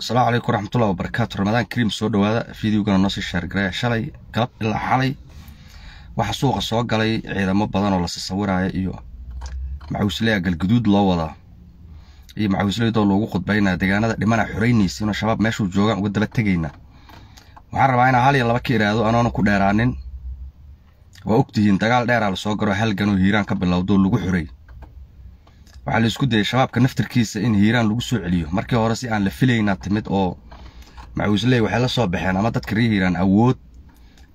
asalaamu calaykum raxmatullah wabarakaatu ramadaan kariim soo dhawaada videogana noosii shaargareya shalay galab ilaa xalay waxaa suuqa soo galay ciidamo badan oo lasi sawiraayo iyo macawislea galguduud loo wadaa iyo macawisleyadoo loogu khudbaynaa deegaanada dhimana xoraynaysa inoo shabaab meeshuu joogaan uga daba tegaynaa waxaan rabaa inaa hal iyo laba ka iraahdo anoonan ku dheeraanin waa ogtihiin dagaal dheeraa lasoo garo halganoo hiiraan ka bilowdo lagu xuray waxaa laisku isku dayay shabaabka naftirkiisa in hiiraan lagu soo celiyo markii hore si aan la filayna timid oo macuusley waxay la soo baxeen ama dadka reer hiiraan awood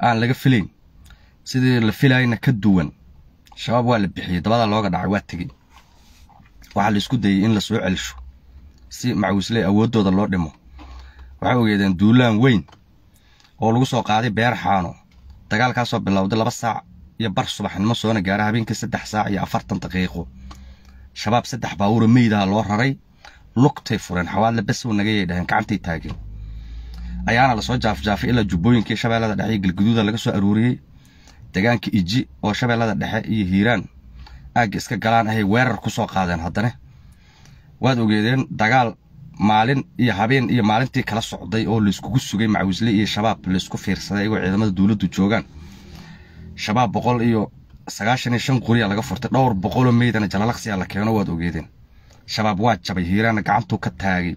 aan laga filayn sidii la filayna ka duwan shabaab waa la bixiyey dabadaa looga dhacay waa tegey waxaa la isku in lasoo soo celisho si macuusley awooddooda loo dhimo waxay ogeedeen duulaan weyn oo lagu soo qaaday beer xaano dagaalkaasoo bilowday laba saac iyo bar subaxnimo soona gaara habeenkii saddex saac iyo afartan daqiiqo shabaab saddex baabuure meydaha loo raray lugtay fureen xawaadle besow naga dhaheen gacantay taageen ayaana lasoo jaafjaafay ilaa jubbooyinkii shabeellada dhexe iyo galguduuda laga soo aruuriyey degaanka iji oo shabeellada dhexe iyo hiiraan aagga iska galaan ahay weerar ku soo qaadeen haddana waad ogeedeen dagaal maalin iyo habeen iyo maalintii kala socday oo layskugu sugay macawisle iyo shabaab laysku fiirsaday iyagoo ciidamada dowladdu joogaan shabaab boqol iyo sagaashan iyo shan qoriyaa laga furtay dhowr boqoloo meydana jalalaqsiyaa ah, la keeno waad ogeedeen shabaab waa jabay hiiraanna gacantuu ka taagay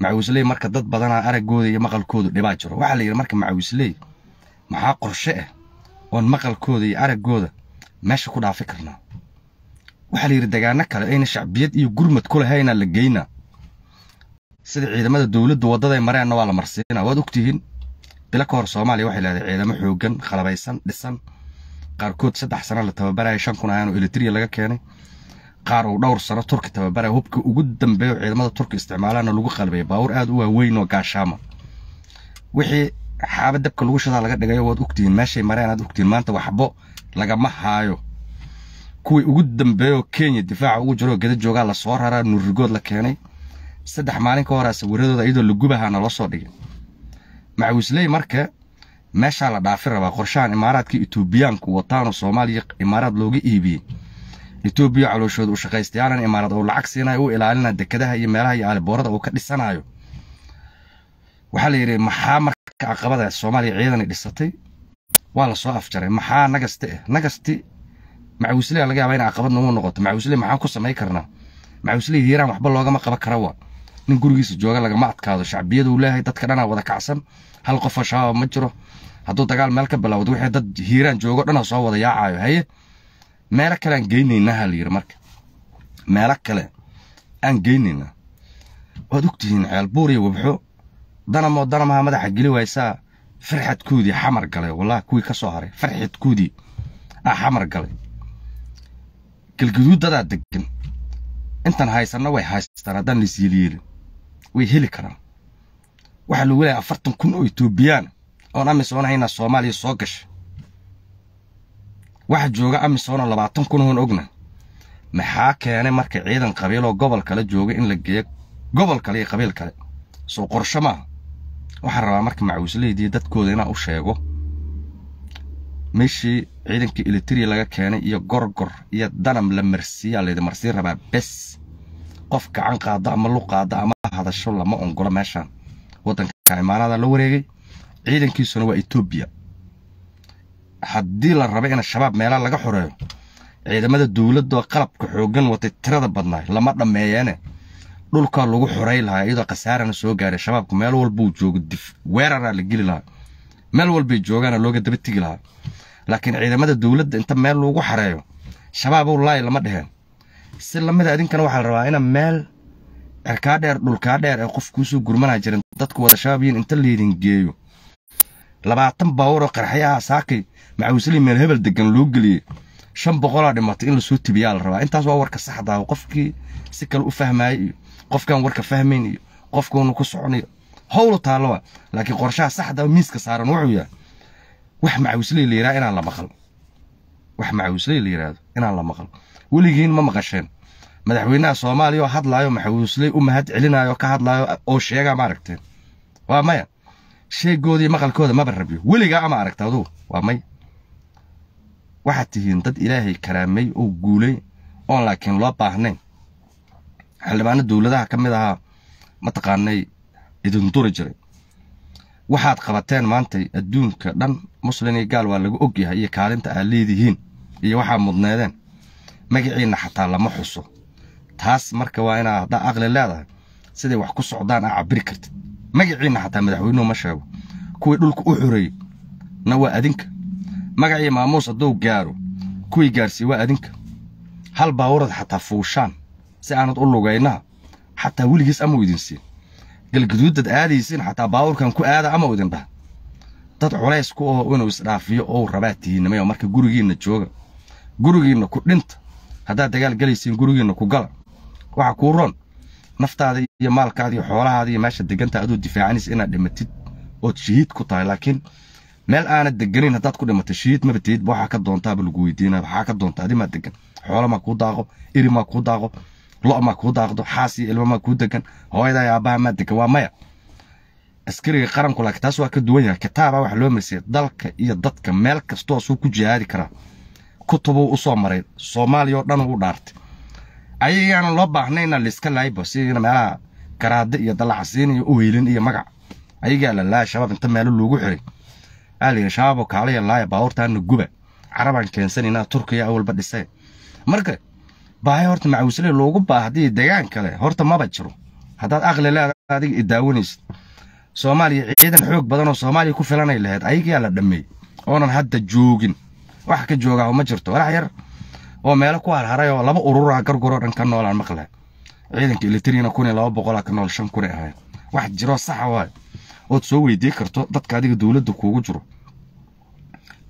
macawisley marka dad badanaa araggooda iyo maqalkoodu dhibaa jiro waxaa la yidhi marka macawisley maxaa qorshe ah oon maqalkooda iyo araggooda meesha ku dhaafi karna waxaa la yidhi dagaano kale ayna shacbiyad iyo gurmad ku lahaynaa la geynaa sida ciidamada dowladdu waddaday mareenna waa la marsiinaa waad ogtihiin bilo ka hor soomaaliya waxay leedahay ciidamo xooggan khalabaysan dhisan qaarkood saddex sano la tababaraya shan kun ayaanoo elitria laga keenay qaar uu dhowr sano turki tababaraya hubka ugu dambeeya oo ciidamada turki isticmaalaana lagu qalbay baabuur aada u waaweyn oo gaashaama wixii xaaba dabka lagu shadaa laga dhigayo waad ogtihiin meeshay mareen aad ogtihiin maanta waxbo lagama haayo kuwii ugu dambeeyo kenya difaaca ugu jiro oo geda joogaa lasoo raraa nurigood la keenay saddex maalin ka horaa sawiradooda iyadoo la gubahaana loo dhigay macawisley marka meeshaa la dhaafin rabaa qorshahan imaaraadka etoobiyaanku wataanoo soomaaliya imaaraad looga iibiyey etoobiya calooshooda u shaqaystayaalan imaaraad oo lacag siinayo u ilaalina dekadaha iyo meelaha iyo aaliboorada uu ka dhisanayo waxaa la yidhi maxaa marka caqabada soomaaliya ciidani dhisatay waa lasoo afjaray maxaa eh? nagasti ah nagasti macawisleha laga yaaba ina caqabad noogu noqoto macawisle maxaan ku samayn karnaa macawisle hiiraan waxba loogama qaban kara waa nin gurigiisa jooga lagama adkaado shacbiyadu leeyahay dadka dhanaa wada kacsan hal qofa shabaab ma jiro hadduu dagaal meel ka bilaawdo wixii dad hiiraan joogo dhana soo wada yaacayo haye meelo kale aan geynaynaha la yidhi marka meelo kale aan geynaynaa waad ogtihiin ceelbuur iyo wabxo danamoo danamaha madaxa geli waysaa farxadkoodii xamar galay wallahi kuwii ka soo haray farxadkoodii aa ah, xamar galay galgaduudadaa degan intaan haysanna way haystaan haddaan laisyeelyeelin way heli karaan waxaa loogu leeyahay afartan kun oo etoobiyaan oon amisom ahayna soomaaliya soo gasha waxa jooga amisoona labaatan kun oon ogna maxaa keenay marka ciidan qabiiloo gobol kale jooga in la geeyo gobol kale iyo qabiil kale soo qorsho maaha waxaan rabaa marka macawisleydii dadkooda inaan u sheego meeshii ciidankii elitria laga keenay iyo gorgor iyo danam la marsiiyaa laydi marsiin rabaa bes qof gacan qaado ama lu qaado ama hadasho lama ongola meeshaan wadanka imaanada la wareegay ciidankiisuna waa etoobiya haddii la raba in shabaab meelaa laga xoreeyo ciidamada dowladoo qalabka xooggan watay tirada badnaay lama dhammeeyeene dhulkaa lagu xorey lahaa iyadoo khasaarana soo gaaray shabaabku meel walbuu joogo dif weeraraa la geli lahaa meel walbay joogaana looga daba tigi lahaa laakiin ciidamada dowladda inta meel lagu xareeyo shabaabow laay lama dheheen si lamida idinkana waxaa la rabaa ina meel cirkaa dheer dhulkaa dheer ee qof kuusoo gurmanaa jiran dadku wada shabaabyin inta liidin geeyo labaatan baawaroo qarxyaha saakay macawisli meel hebel degan loo geliyey shan boqolaa dhimatay in lasoo tibiyaa la rabaa intaas waa warka saxdaah qofkii si kale u fahmaayay iyo qofkaan warka fahmayn iyo qofkuunu ku soconayo howlu taallowa laakiin qorshaha saxda ah miiska saaran wuxuu yahay wax macawisley la yidhahdo inaan la maqal wax macawisley la yidhaahdo inaan la maqal weligiin ma maqasheen madaxweynaha soomaaliya oo hadlaayo maxauusley u mahad celinayo ka hadlaayo oo sheega ma waa maya sheegoodii maqalkooda maba rabyo weligaa ama aragta adugu waa maya waxaad tihiin dad ilaahay karaamay oo guulay oon laakiin loo baahnayn xildhibaano dowladaha ka mid ahaa mataqaanay idin duri jiray waxaad qabateen maantay adduunka dhan muslini gaal waa lagu ogyahay iyo kaalinta aad leedihiin iyo waxaa mudneedeen magaciinna xataa lama xuso taas marka waa inaa hadaa aqli leedahay siday wax ku socdaan aa cabiri kartid magaciina xataa madaxweynuhu ma sheego kuwii dhulka u xoreeyey na waa adinka magacii maamuus hadduu gaaro kuwii gaarsii waa adinka hal baawurad xataa fuushaan si aanad u lugaynaha xataa weligiis amau idin siin galgaduudad aadaysiin xataa baawurkan ku aada ama idin dad culays ku aho inuu isdhaafiyo ou rabaa tihiinamaya marka gurigiinna jooga gurigiinna ku dhinta haddaad dagaal gelaysiin gurigiinna ku gala waxa kuu roon naftaada iyo maalkaada iyo xoolahaada iyo meesha degantaa aduu difaacanaysa inaad dhimatid ood shahiid ku tahay laakiin meel aanad deganayn haddaad ku dhimatay shahiid maba tihidba ka doontaaba lagu weydiinaa waxaa ka doonta adimaa degan xoola maa kuu daaqo iri maa kuu daaqo lo' maa kuu daaqdo xaas iyo ilmo maa kuu degan hooyadaa iyo aabbaha maa degan waa maya askariga qaranku laakiin taas waa ka duwan yahay kitaaba waxa loo marsiyay dalka iyo dadka meel kastoo suu ku jihaadi karaa kutubuu u soo maray soomaaliya oo dhan u dhaartay ayagaana loo baahnayna laiska laaybo siina meelaha garaada iyo dallacasiin iyo uweylin iyo magac ayagaa la laaya shabaab inta meelo loogu xiray aa layidhi shabaabo kaalaya laaya baabuurtaana guba carabaan keensanayna turkiya awalba dhisee marka baahi horta macawisle loogu baa degaan kale horta maba jiro haddaad aqli leeda adiga idaawanaysid soomaaliya ciidan xoog badanoo soomaaliya ku filanay laheyd ayagaa la dhammeey oonan hadda joogin wax ka joogaahu ma jirto walax yar oo meelo ku harharay oo laba urura garguroo dhan ka noolaan maqle ciidanka elitrina kun iyo laba boqola ka nool shan kun ay wax jiroo saxa waayo ood soo weydii karto dadka adiga dowladda kuugu jiro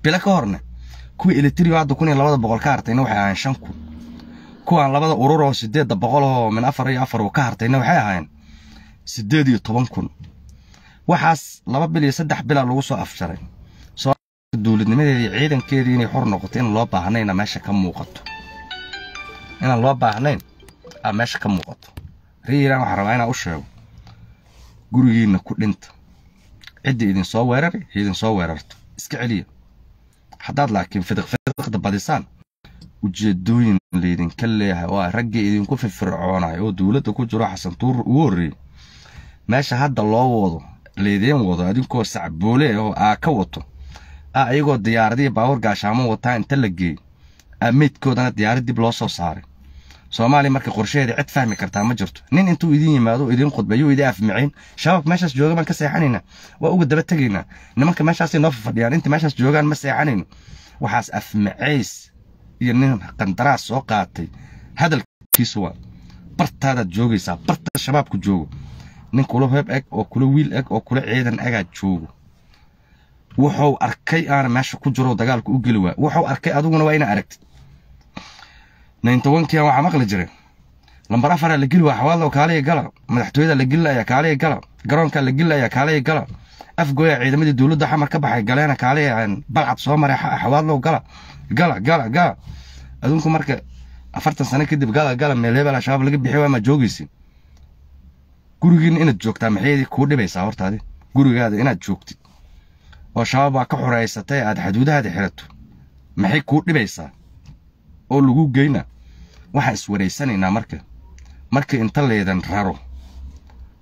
bilo ka horne kuwii elitrio hadda kun labada boqol ka hartayna waxay ahayn shan kun kuwaan labada urur oo sideeda boqol oo min afar iyo afar uu ka hartayna waxay ahayen sideed iyo toban kun waxaas laba bil iyo saddex bilaa lagu soo afjaray dowladnimadeedii ciidankeedii inay xor noqoto in loo baahnayna meesha ka muuqato inaan loo baahnayn aa ah meesha ka muuqato reeyiran waxaan rabaa inaa u sheego gurigiinna ku dhinta cidda idinsoo weerari idinsoo weerarto iska celiya haddaad laakiin fidiqfidiqda badisaan ujeedooyin laydinka leeyahay oo ah raggii idinku firfircoonay oo dowladda ku jiro xasan tuurur ugu horreeyey meesha hadda loo wado laydin wado adinkoo sacboole ah oo aa ka wato ah iyagoo diyaaradihii baabuur gaashaamo wataa inta la geey ah, meydkoodana diyaarad dib loo soo saaray soomaaliya marka qorshaheeda cid fahmi kartaa ma jirto nin intuu idin yimaado idin khudbayo idin afmicayn shabaab meeshaas jooga baan ka seexanayna waa uga daba tegaynaa nimanka meeshaasay noo fafadhiyaan inta meeshaas joogaan ma seexanayno waxaas afmicays iyo nin qandaraas soo qaatay hadalkiisu waa bartaadaad joogaysaa barta shabaabku joogo nin kula hoob eg oo kula wiil eg oo kula ciidan egaad joogo wuxuu arkay aana meesha ku jiro dagaalka u geli waa wuxuu arkay adiguna waa inaa aragtid nyntobankian waxaa maqli jire lambar afaraa la geli waa xawaadlow kaaliya gala madaxtooyada la gelilaya kaaliya gala garoonkaa la gelilaya kaaliya gala afgooya ciidamadii dowladda xamar ka baxay galeena kaaliya balcad soo maray ah, xawaadlow gala gala gala gala adunku marka afartan sano kadib gala gala meelhebel ah shabaab laga bixi waamaa joogaysi gurigiina inaad joogtaa maxaydii kuu dhibaysaa hortaadi gurigaada inaad joogtid oo shabaab shababbaa ka ee aad xaduudahaada xirato maxay kuu dhibaysaa oo lagu geyna waxaan iswaraysanaynaa marka marka inta laydan raro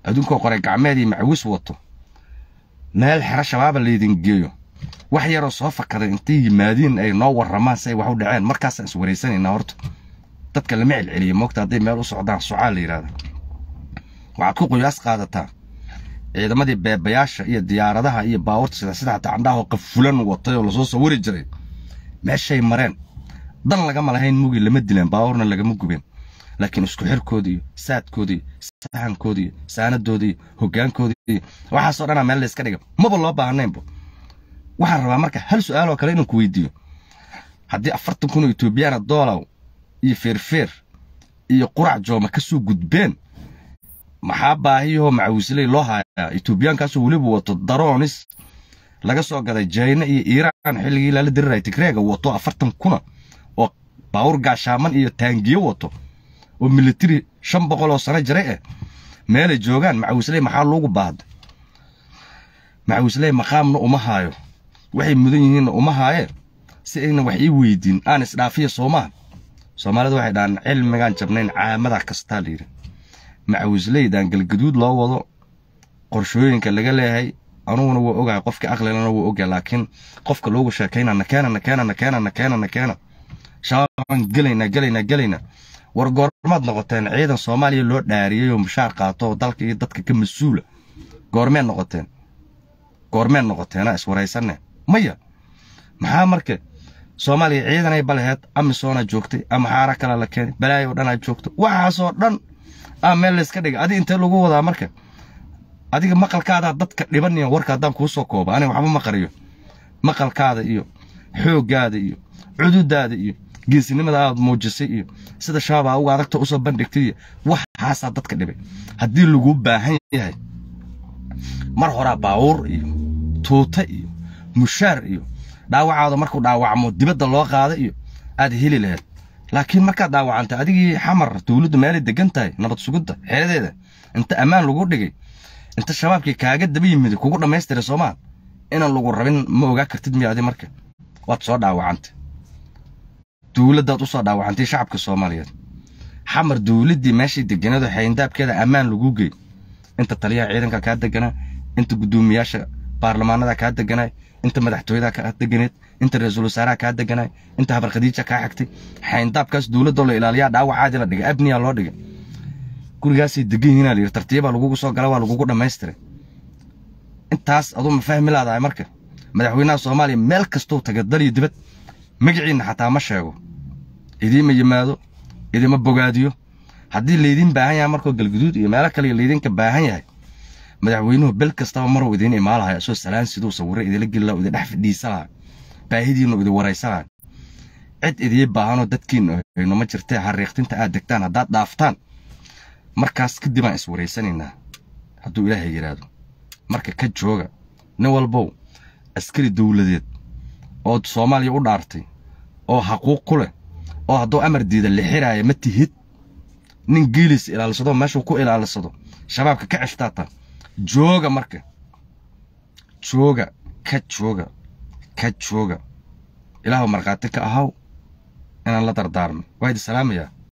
adduunkoo qore gacmeed iyo macawis wato meel xero shabaaba laydin geeyo wax yaroo soo fakaday intay yimaadiin ay noo warramaan si ay wax u dhaceen markaasaan iswaraysanaynaa horta dadka lama celceliya moogta hadday meel u socdaan socaa la yidhahda waxaad ku qoyaas qaadataa ciidamadii beebayaasha iyo diyaaradaha iyo baabuurta sida sida hataa candhaha qafulan watay oo lasoo sawiri jiray meeshay mareen dan lagama lahayn mugii lama dileen baawurna lagama gubeen laakiin isku xirkooda saadkoodii sahankoodii saanadoodii saxankooda iyo saanadooda waxaasoo dhanaa meel layska dhiga maba loo baahnaynbo waxaan rabaa marka hal su-aal oo kale inaan ku weydiiyo haddii afartan kun oo etoobiyaana doolar iyo feerfeer iyo qurac jooma kasoo gudbeen maxaa baahiyahoo macawisley loo haayaa etoobiyaankaasoo weliba wato daroonis laga soo gaday jayna iyo iiraan xilligii lala diriray tigreega wato afartan kuna oo baawur gaashaaman iyo taangiyo wato oo militari shan boqol oo sano jira eh meelay joogaan macawisley maxaa loogu baahda macawisley maqaamna uma haayo waxay mudan yihiinna uma haayee si ayna wax ii weydiin aan isdhaafiya soomaa soomaalida waxay dhahaan cilmigaan jabnayn caamada kastaa la layidhi macawisleydan galgaduud loo wado qorshooyinka laga leeyahay anuguna waa ogahay qofka aqlilana waa ogaha laakiin qofka loogu sheekaynana keenana keenana keenana keenana keena shaaban gelayna gelayna gelayna war goormaad noqoteen ciidan soomaaliya loo dhaariyey oo mushaar qaato oo dalka iyo dadka ka mas-uula goormeed noqoteen goormeed noqoteena iswaraysane maya maxaa marka soomaaliya ciidanay balaheed amisoona joogtay ama xaara kale la keenay balaayo o joogto waxaasoo dhan ah meel layska dhiga adi intee lagu wadaa marka adiga maqalkaadaa dadka dhibanayan warka haddaan kuusoo kooba aniga waxba ma maqalkaada iyo xooggaada iyo cududaada iyo geesinimada aad muujisay iyo sida shabaab uga adagta usoo bandhigtay waxaasaa dadka dhibay haddii lagu baahan yahay mar horaa baawuur iyo tuuta iyo mushaar iyo dhaawacaada markuu dhaawacmo dibadda loo qaada iyo aad heli lahayd laakiin markaad dhaawacantay adigii xamar dowladdu meelay degan tahay nabad sugidda xeeradeeda inta ammaan lagu dhigay inta shabaabkii kaaga daba yimid kugu dhammaystira soomaa inaan lagu rabin ma ogaa kartid miya adi marka waad soo dhaawacantay dowladdaad usoo dhaawacantay shacabka soomaaliyeed xamar dowladdii meeshii deganeed oo xayndaabkeeda ammaan lagu gey inta taliyaha ciidanka kaa degana inta guddoomiyaasha baarlamaanada kaa deganay inta madaxtooyada kaa deganeed inta ra-iisul wasaaraha kaa deganay inta habarkhadiija kaa xagtay xayndaabkaas dowladoo la ilaaliyaa dhaawacaadii la dhigay abniyaa loo dhigay gurigaasay degan yihiinaa la yidhi tartiibaa lagugu soo gala waa lagugu dhammaystiray intaas aduu ma fahmi laadahay marka madaxweynaha soomaaliya meel kastou taga daliyo dibad magaciinna xataa ma sheego idiima yimaado idima bogaadiyo haddii laydin baahan yahay markoo galguduud iyo meelo kale laydinka baahan yahay madaxweynuhu bil kastaba maruu idiin imaalahay asoo salaan siduu sawiro idila gelila idin dhex fidhiisalaha baahidiinu idin waraysanaa cid idii baahanoo dadkiinu hayno ma jirtee xariiqtinta aad degtaan haddaad dhaaftaan markaas kadib aan iswaraysanaynaa hadduu ilaahay yidhaahdo marka ka jooga nin walbow askari dowladeed ood soomaaliya u dhaartay oo xaquuq ku leh oo hadduu amar diida lixiraaya ma tihid nin giilis ilaalsado meeshuu ku ilaalsado shabaabka ka ceftaata jooga marka jooga ka jooga ka jooga ilaahu markhaati ka ahow inaan la dardaarno waa idi salaamayaa